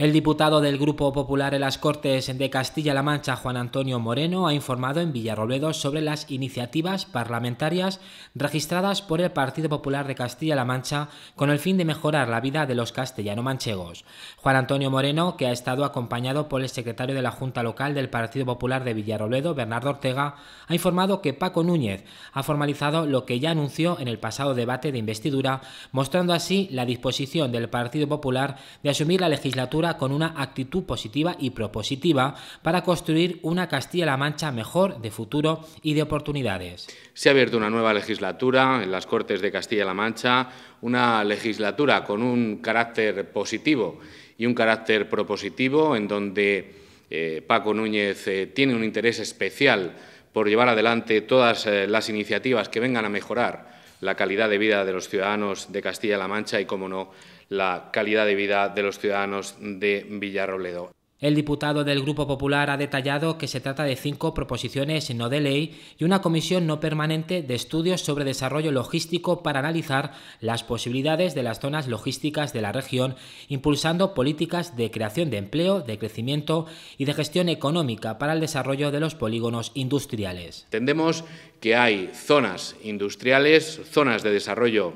El diputado del Grupo Popular en las Cortes de Castilla-La Mancha, Juan Antonio Moreno, ha informado en Villarrobledo sobre las iniciativas parlamentarias registradas por el Partido Popular de Castilla-La Mancha con el fin de mejorar la vida de los castellano-manchegos. Juan Antonio Moreno, que ha estado acompañado por el secretario de la Junta Local del Partido Popular de Villarrobledo, Bernardo Ortega, ha informado que Paco Núñez ha formalizado lo que ya anunció en el pasado debate de investidura, mostrando así la disposición del Partido Popular de asumir la legislatura con una actitud positiva y propositiva para construir una Castilla-La Mancha mejor de futuro y de oportunidades. Se ha abierto una nueva legislatura en las Cortes de Castilla-La Mancha, una legislatura con un carácter positivo y un carácter propositivo en donde eh, Paco Núñez eh, tiene un interés especial por llevar adelante todas eh, las iniciativas que vengan a mejorar la calidad de vida de los ciudadanos de Castilla-La Mancha y, como no, la calidad de vida de los ciudadanos de Villarrobledo. El diputado del Grupo Popular ha detallado que se trata de cinco proposiciones no de ley y una comisión no permanente de estudios sobre desarrollo logístico para analizar las posibilidades de las zonas logísticas de la región, impulsando políticas de creación de empleo, de crecimiento y de gestión económica para el desarrollo de los polígonos industriales. Entendemos que hay zonas industriales, zonas de desarrollo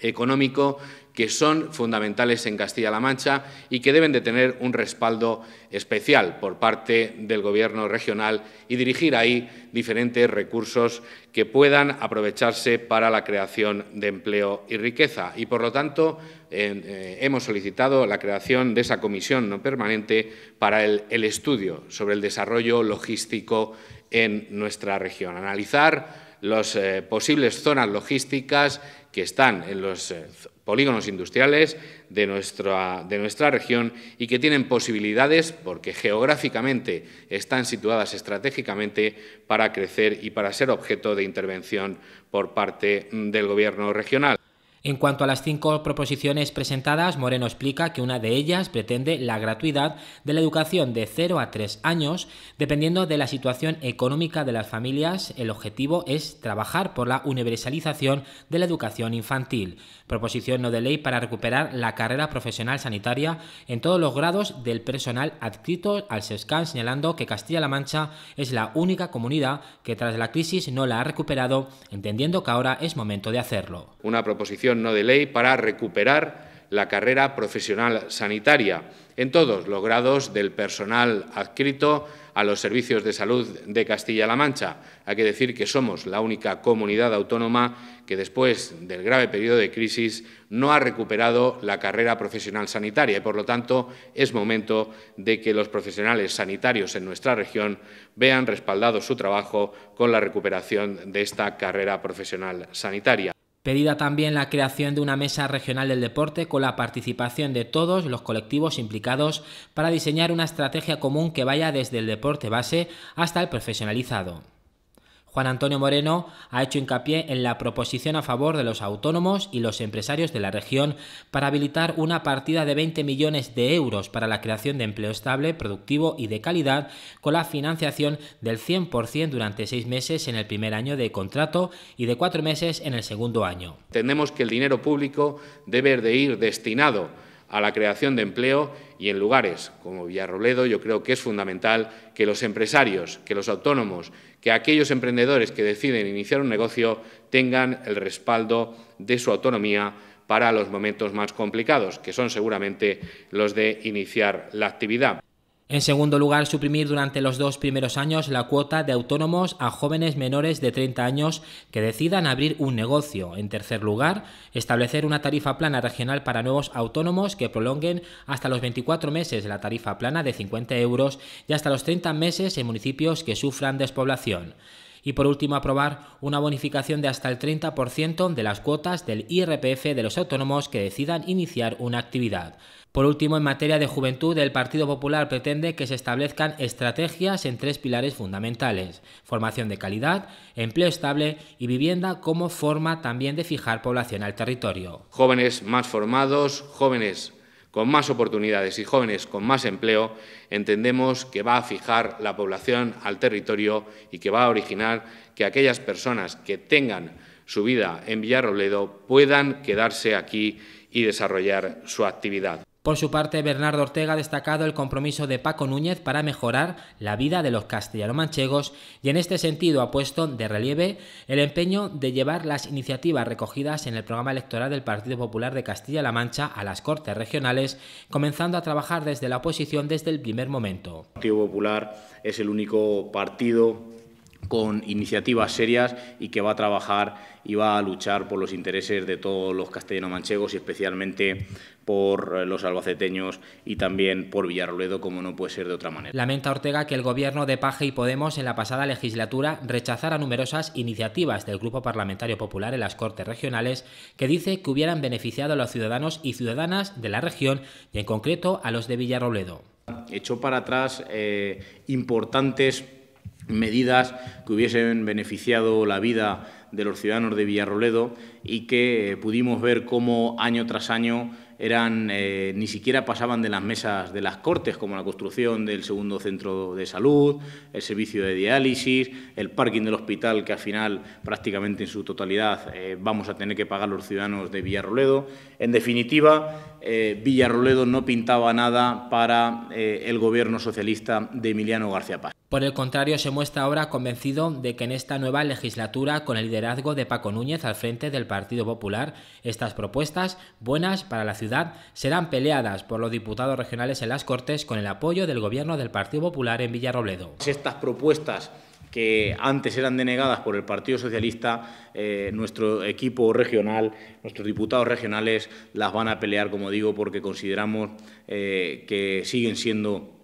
económico que son fundamentales en Castilla-La Mancha y que deben de tener un respaldo especial por parte del Gobierno regional y dirigir ahí diferentes recursos que puedan aprovecharse para la creación de empleo y riqueza. Y, por lo tanto, eh, hemos solicitado la creación de esa comisión no permanente para el, el estudio sobre el desarrollo logístico en nuestra región. Analizar las eh, posibles zonas logísticas que están en los eh, polígonos industriales de nuestra, de nuestra región y que tienen posibilidades, porque geográficamente están situadas estratégicamente, para crecer y para ser objeto de intervención por parte del Gobierno regional. En cuanto a las cinco proposiciones presentadas, Moreno explica que una de ellas pretende la gratuidad de la educación de 0 a 3 años, dependiendo de la situación económica de las familias. El objetivo es trabajar por la universalización de la educación infantil. Proposición no de ley para recuperar la carrera profesional sanitaria en todos los grados del personal adscrito al SESCAN, señalando que Castilla-La Mancha es la única comunidad que tras la crisis no la ha recuperado, entendiendo que ahora es momento de hacerlo. Una proposición no de ley para recuperar la carrera profesional sanitaria en todos los grados del personal adscrito a los servicios de salud de Castilla-La Mancha. Hay que decir que somos la única comunidad autónoma que después del grave periodo de crisis no ha recuperado la carrera profesional sanitaria y, por lo tanto, es momento de que los profesionales sanitarios en nuestra región vean respaldado su trabajo con la recuperación de esta carrera profesional sanitaria. Pedida también la creación de una mesa regional del deporte con la participación de todos los colectivos implicados para diseñar una estrategia común que vaya desde el deporte base hasta el profesionalizado. Juan Antonio Moreno ha hecho hincapié en la proposición a favor de los autónomos y los empresarios de la región para habilitar una partida de 20 millones de euros para la creación de empleo estable, productivo y de calidad con la financiación del 100% durante seis meses en el primer año de contrato y de cuatro meses en el segundo año. Entendemos que el dinero público debe de ir destinado a la creación de empleo y en lugares como Villarrobledo. yo creo que es fundamental que los empresarios, que los autónomos, que aquellos emprendedores que deciden iniciar un negocio tengan el respaldo de su autonomía para los momentos más complicados, que son seguramente los de iniciar la actividad. En segundo lugar, suprimir durante los dos primeros años la cuota de autónomos a jóvenes menores de 30 años que decidan abrir un negocio. En tercer lugar, establecer una tarifa plana regional para nuevos autónomos que prolonguen hasta los 24 meses la tarifa plana de 50 euros y hasta los 30 meses en municipios que sufran despoblación y por último aprobar una bonificación de hasta el 30% de las cuotas del IRPF de los autónomos que decidan iniciar una actividad. Por último, en materia de juventud, el Partido Popular pretende que se establezcan estrategias en tres pilares fundamentales, formación de calidad, empleo estable y vivienda como forma también de fijar población al territorio. Jóvenes más formados, jóvenes con más oportunidades y jóvenes con más empleo, entendemos que va a fijar la población al territorio y que va a originar que aquellas personas que tengan su vida en Villarrobledo puedan quedarse aquí y desarrollar su actividad. Por su parte, Bernardo Ortega ha destacado el compromiso de Paco Núñez para mejorar la vida de los castellano-manchegos y en este sentido ha puesto de relieve el empeño de llevar las iniciativas recogidas en el programa electoral del Partido Popular de Castilla-La Mancha a las Cortes Regionales, comenzando a trabajar desde la oposición desde el primer momento. El Partido Popular es el único partido con iniciativas serias y que va a trabajar y va a luchar por los intereses de todos los castellano-manchegos y especialmente por eh, los albaceteños y también por Villarrobledo como no puede ser de otra manera. Lamenta Ortega que el gobierno de Paje y Podemos en la pasada legislatura rechazara numerosas iniciativas del Grupo Parlamentario Popular en las Cortes Regionales que dice que hubieran beneficiado a los ciudadanos y ciudadanas de la región y en concreto a los de Villarroledo. hecho para atrás eh, importantes medidas que hubiesen beneficiado la vida de los ciudadanos de Villarroledo y que pudimos ver cómo año tras año eran eh, ni siquiera pasaban de las mesas de las cortes, como la construcción del segundo centro de salud, el servicio de diálisis, el parking del hospital, que al final prácticamente en su totalidad eh, vamos a tener que pagar los ciudadanos de Villarroledo. En definitiva, eh, Villarroledo no pintaba nada para el gobierno socialista de Emiliano García Paz. Por el contrario, se muestra ahora convencido de que en esta nueva legislatura, con el liderazgo de Paco Núñez al frente del Partido Popular, estas propuestas, buenas para la ciudad, serán peleadas por los diputados regionales en las Cortes con el apoyo del Gobierno del Partido Popular en Villarrobledo. Estas propuestas que antes eran denegadas por el Partido Socialista, eh, nuestro equipo regional, nuestros diputados regionales las van a pelear, como digo, porque consideramos eh, que siguen siendo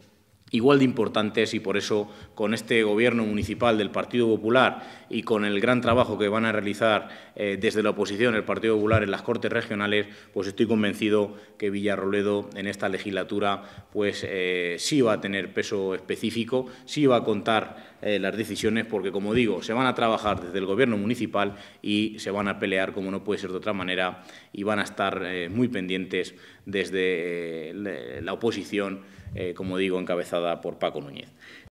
igual de importantes y por eso con este Gobierno municipal del Partido Popular y con el gran trabajo que van a realizar eh, desde la oposición el Partido Popular en las Cortes Regionales, pues estoy convencido que Villarroledo en esta legislatura pues eh, sí va a tener peso específico, sí va a contar eh, las decisiones porque, como digo, se van a trabajar desde el Gobierno municipal y se van a pelear, como no puede ser de otra manera, y van a estar muy pendientes desde la oposición eh, como digo, encabezada por Paco Núñez.